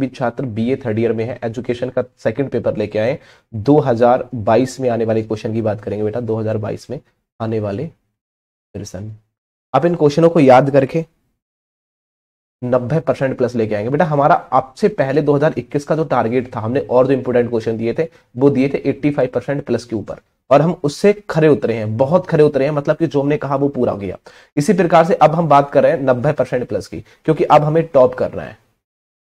अभी छात्र BA third year में है एजुकेशन का सेकंड पेपर लेके आए 2022 में आने वाले क्वेश्चन की बात करेंगे बेटा 2022 में आने वाले प्रश्न आप इन क्वेश्चनों को याद करके 90 परसेंट प्लस लेके आएंगे बेटा हमारा आपसे पहले 2021 का जो टारगेट था हमने और जो इंपोर्टेंट क्वेश्चन दिए थे वो दिए थे एट्टी प्लस के ऊपर और हम उससे खरे उतरे हैं बहुत खरे उतरे हैं मतलब कि जो हमने कहा वो पूरा हो गया इसी प्रकार से अब हम बात कर रहे हैं 90 परसेंट प्लस की क्योंकि अब हमें टॉप करना है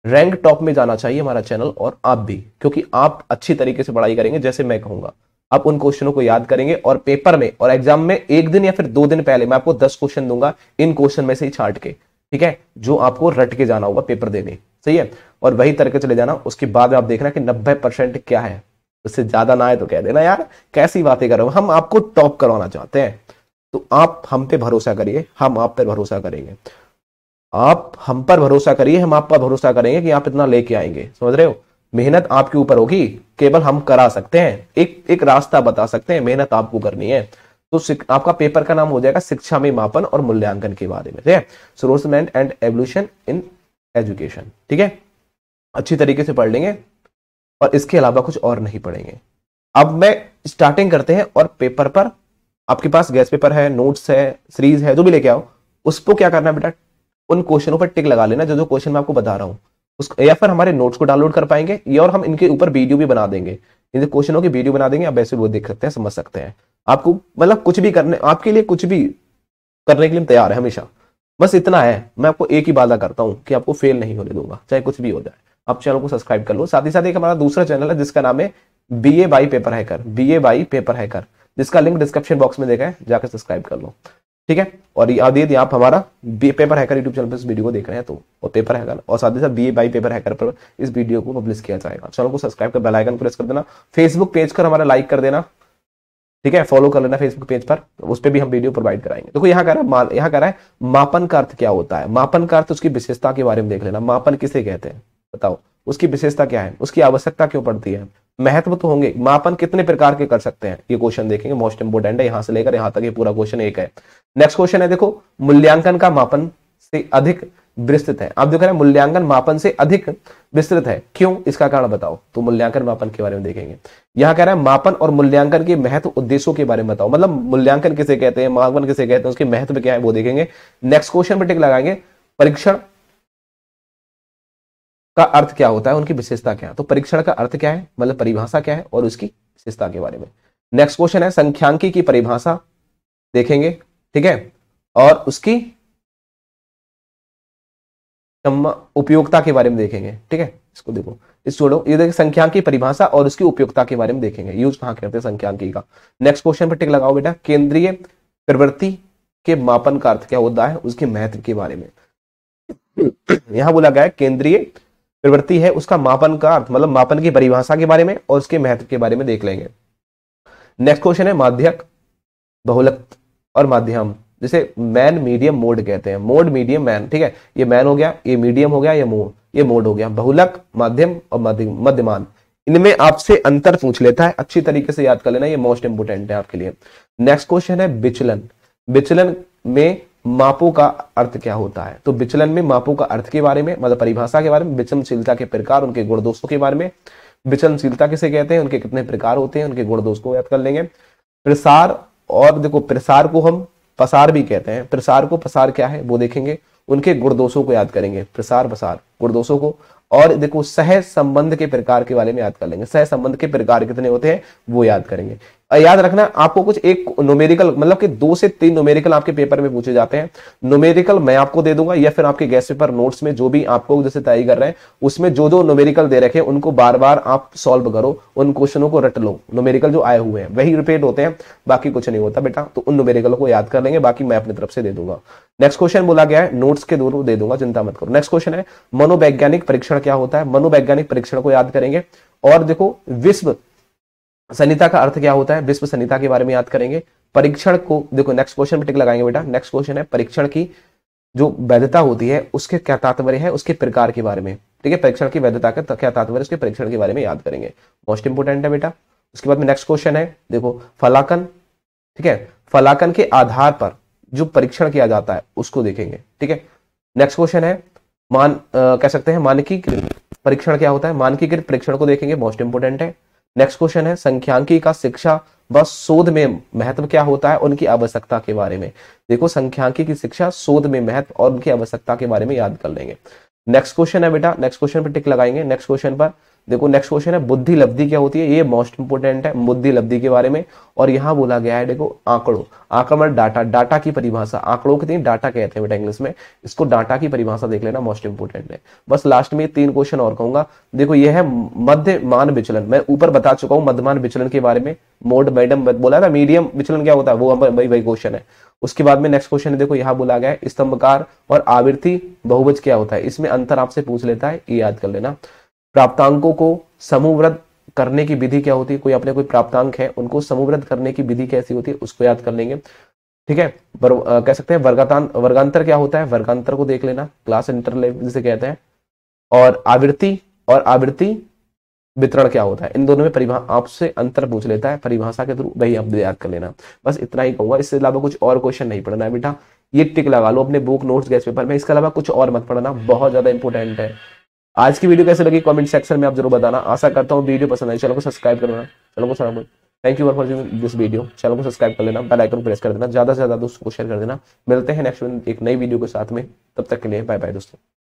रैंक टॉप में जाना चाहिए हमारा चैनल और आप भी क्योंकि आप अच्छी तरीके से पढ़ाई करेंगे जैसे मैं कहूंगा आप उन क्वेश्चनों को याद करेंगे और पेपर में और एग्जाम में एक दिन या फिर दो दिन पहले मैं आपको दस क्वेश्चन दूंगा इन क्वेश्चन में से ही छाट के ठीक है जो आपको रट के जाना होगा पेपर देने सही है और वही तरह चले जाना उसके बाद में आप देखना कि नब्बे परसेंट क्या है उससे ज्यादा ना आए तो कह देना यार कैसी बातें करो हम आपको टॉप करवाना चाहते हैं तो आप हम पे भरोसा करिए हम आप पर भरोसा करेंगे आप हम पर भरोसा करिए हम आप पर भरोसा करेंगे कि आप इतना लेके आएंगे समझ रहे हो मेहनत आपके ऊपर होगी केवल हम करा सकते हैं एक एक रास्ता बता सकते हैं मेहनत आपको करनी है तो आपका पेपर का नाम हो जाएगा शिक्षा में मापन और मूल्यांकन के बारे में ठीक सोर्समेंट एंड एवोल्यूशन इन एजुकेशन ठीक है अच्छी तरीके से पढ़ लेंगे और इसके अलावा कुछ और नहीं पढ़ेंगे अब मैं स्टार्टिंग करते हैं और पेपर पर आपके पास गैस पेपर है नोट्स है सीरीज है जो भी लेके आओ उसको क्या करना बेटा उन क्वेश्चनों पर टिक लगा लेना जो जो क्वेश्चन मैं आपको बता रहा हूँ उसको या फिर हमारे नोट्स को डाउनलोड कर पाएंगे या और हम इनके ऊपर वीडियो भी बना देंगे इनके क्वेश्चनों की वीडियो बना देंगे आप वैसे वो देख सकते हैं समझ सकते हैं आपको मतलब कुछ भी करने आपके लिए कुछ भी करने के लिए तैयार है हमेशा बस इतना है मैं आपको एक ही वादा करता हूँ कि आपको फेल नहीं होने दूंगा चाहे कुछ भी हो जाए आप चैनल को सब्सक्राइब कर लो साथ ही साथ एक हमारा दूसरा चैनल है जिसका नाम है B A by paper hacker B A by paper hacker जिसका लिंक डिस्क्रिप्शन बॉक्स में देखा है जाकर सब्सक्राइब कर लो ठीक है और यदि यदि आप हमारा B paper hacker YouTube channel पर इस वीडियो को देख रहे हैं तो और पेपर हैकर और साथ ही साथ बी बाई पेपर हैकर पर इस वीडियो को पब्लिश किया जाएगा चैनल को सब्सक्राइब कर बेल आइकन प्रेस कर देना फेसबुक पेज कर हमारा लाइक कर देना ठीक है फॉलो कर लेना फेसबुक पेज पर तो उस पर भी हम वीडियो प्रोवाइड कराएंगे देखो तो यहाँ कह रहा है यहाँ कह रहा है मापन का अर्थ क्या होता है मापन का अर्थ उसकी विशेषता के बारे में देख लेना मापन किसे कहते हैं बताओ उसकी विशेषता क्या है उसकी आवश्यकता क्यों पड़ती है महत्व तो होंगे मापन कितने प्रकार के कर सकते हैं ये क्वेश्चन देखेंगे मोस्ट इंपोर्टेंट है यहां से लेकर यहां तक ये पूरा क्वेश्चन एक है नेक्स्ट क्वेश्चन है देखो मूल्यांकन का मापन से अधिक विस्तृत है आप देख रहे हैं मूल्यांकन मापन से अधिक विस्तृत है क्यों इसका कारण बताओ तो मूल्यांकन मापन के बारे में देखेंगे यहां कह रहा है मापन और मूल्यांकन के महत्व उद्देश्यों के बारे में बताओ मतलब मूल्यांकन किसे कहते हैं मापन किसे कहते हैं उसके महत्व क्या है वो देखेंगे नेक्स्ट क्वेश्चन पर टिक लगाएंगे परीक्षण का अर्थ क्या होता है उनकी विशेषता क्या है तो परीक्षण का अर्थ क्या है मतलब परिभाषा क्या है और उसकी विशेषता के बारे में नेक्स्ट क्वेश्चन है संख्यांकी की परिभाषा देखेंगे ठीक है और उसकी उपयोगिता के बारे में देखेंगे ठीक है इसको देखो इस छोड़ो ये देखिए संख्यांकी परिभाषा और उसकी उपयोगिता के बारे में देखेंगे यूज कहा करते हैं संख्यांकी का नेक्स्ट क्वेश्चन पर टिक लगाओ बेटा केंद्रीय प्रवृत्ति के मापन का अर्थ क्या होता है उसके महत्व के बारे में यहां बोला गया है केंद्रीय प्रवृत्ति है उसका मापन का अर्थ मतलब मापन की परिभाषा के बारे में और उसके महत्व के बारे में देख लेंगे नेक्स्ट क्वेश्चन है माध्यक बहुलक और माध्यम जिसे मैन मीडियम मोड कहते हैं मोड मीडियम मैन ठीक है ये मैन हो गया ये मीडियम हो गया ये मोड ये मोड हो गया बहुलक माध्यम और मध्यमान इनमें आपसे अंतर पूछ लेता है अच्छी तरीके से याद कर लेना ये मोस्ट इंपोर्टेंट है आपके लिए नेक्स्ट क्वेश्चन है विचलन विचलन में मापों का अर्थ क्या होता है तो विचलन में मापों का अर्थ के बारे में मतलब परिभाषा के बारे में विचनशीलता के प्रकार उनके गुण दोषों के बारे में विचनशीलता किसे कहते हैं उनके कितने प्रकार होते हैं उनके गुण दोष को याद कर लेंगे प्रसार और देखो प्रसार को हम पसार भी कहते हैं प्रसार को पसार क्या है वो देखेंगे उनके गुण दोषों को याद करेंगे प्रसार पसार दोषों को और देखो सह संबंध के प्रकार के बारे में याद कर लेंगे सह संबंध के प्रकार कितने होते हैं वो याद करेंगे याद रखना आपको कुछ एक नोमेरिकल मतलब कि दो से तीन नोमेरिकल आपके पेपर में पूछे जाते हैं नोमेरिकल मैं आपको दे दूंगा या फिर आपके गैस पेपर नोट्स में जो भी आपको जैसे तैयारी कर रहे हैं उसमें जो जो नोमेरिकल दे रखे उनको बार बार आप सॉल्व करो उन क्वेश्चनों को रट लो नोमेरिकल जो आए हुए हैं वही रिपीट होते हैं बाकी कुछ नहीं होता बेटा तो उन नोमेरिकल को याद कर लेंगे बाकी मैं अपनी तरफ से दे दूंगा नेक्स्ट क्वेश्चन बोला गया है नोट्स के दोनों दे दूंगा चिंता मत करो नेक्स्ट क्वेश्चन है मनोवैज्ञानिक परीक्षण क्या होता है मनोवैज्ञानिक परीक्षण को याद करेंगे और देखो विश्व संहिता का अर्थ क्या होता है विश्व संहिता के बारे में याद करेंगे परीक्षण को देखो नेक्स्ट क्वेश्चन पे टिक लगाएंगे बेटा नेक्स्ट क्वेश्चन है परीक्षण की जो वैधता होती है उसके क्या तात्पर्य है उसके प्रकार के बारे में ठीक है परीक्षण की वैधता का क्या तात्पर्य उसके परीक्षण के बारे में याद करेंगे मोस्ट इंपोर्टेंट है बेटा उसके बाद में नेक्स्ट क्वेश्चन है देखो फलाकन ठीक है फलाकन के आधार पर जो परीक्षण किया जाता है उसको देखेंगे ठीक है नेक्स्ट क्वेश्चन है मान आ, कह सकते हैं मानकीकृत परीक्षण क्या होता है मानकीकृत परीक्षण को देखेंगे मोस्ट इंपोर्टेंट है नेक्स्ट क्वेश्चन है संख्यांकी का शिक्षा व शोध में महत्व क्या होता है उनकी आवश्यकता के बारे में देखो संख्यांकी की शिक्षा शोध में महत्व और उनकी आवश्यकता के बारे में याद कर लेंगे नेक्स्ट क्वेश्चन है बेटा नेक्स्ट क्वेश्चन पर टिक लगाएंगे नेक्स्ट क्वेश्चन पर देखो नेक्स्ट क्वेश्चन है बुद्धि लब्धि क्या होती है ये मोस्ट इंपोर्टेंट है बुद्धि लब्धि के बारे में और यहाँ बोला गया है देखो आंकड़ों आंकड़ा मतलब डाटा डाटा की परिभाषा आंकड़ों के डाटा कहते हैं बेटा इंग्लिश में इसको डाटा की परिभाषा देख लेना मोस्ट इंपोर्टेंट है बस लास्ट में तीन क्वेश्चन और कहूंगा देखो ये है मध्यमान विचलन मैं ऊपर बता चुका हूं मध्यमान विचलन के बारे में मोड मैडम बोला था मीडियम विचलन क्या होता है वो वही वही क्वेश्चन है उसके बाद में नेक्स्ट क्वेश्चन है देखो यहाँ बोला गया है स्तंभकार और आवृत्ति बहुवच क्या होता है इसमें अंतर आपसे पूछ लेता है ये याद कर लेना प्राप्तांकों को समूव्रत करने की विधि क्या होती है कोई अपने कोई प्राप्तांक है उनको समूव्रत करने की विधि कैसी होती है उसको याद कर लेंगे ठीक है कह सकते हैं वर्गतान वर्गांतर क्या होता है वर्गांतर को देख लेना क्लास इंटरलेवल जिसे कहते हैं और आवृत्ति और आवृत्ति वितरण क्या होता है इन दोनों में परिभा आपसे अंतर पूछ लेता है परिभाषा के थ्रू वही आप याद कर लेना बस इतना ही कहूंगा इसके अलावा कुछ और क्वेश्चन नहीं पढ़ना है बेटा ये टिक लगा लो अपने बुक नोट्स गैस पेपर में इसके अलावा कुछ और मत पढ़ना बहुत ज्यादा इंपॉर्टेंट है आज की वीडियो कैसे लगी कमेंट सेक्शन में आप जरूर बताना आशा करता हूँ वीडियो पसंद आई चैनल को सब्सक्राइब करना चैनल को सलाम thank you for watching this video channel को सब्सक्राइब कर लेना बेल आइकन प्रेस कर देना ज्यादा से ज्यादा दोस्तों को शेयर कर देना मिलते हैं नेक्स्ट एक नई वीडियो के साथ में तब तक के लिए बाय बाय दोस्तों